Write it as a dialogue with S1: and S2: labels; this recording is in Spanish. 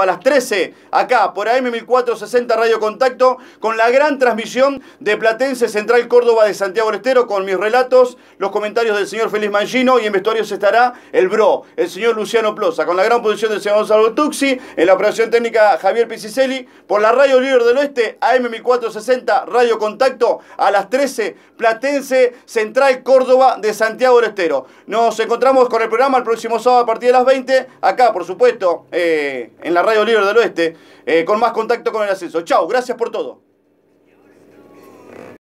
S1: a las 13, acá por AM1460 Radio Contacto, con la gran transmisión de Platense Central Córdoba de Santiago del Estero, con mis relatos, los comentarios del señor Félix Mangino y en vestuarios estará el bro, el señor Luciano Plosa, con la gran posición del señor Gonzalo Tuxi, en la operación técnica Javier Pisicelli, por la Radio Líder del Oeste, AM1460 Radio Contacto, a las 13, Platense Central Córdoba de Santiago del Estero. Nos encontramos con el programa el próximo sábado a partir de las 20, acá por supuesto. Eh, en la Radio Libre del Oeste, eh, con más contacto con el ascenso. Chau, gracias por todo.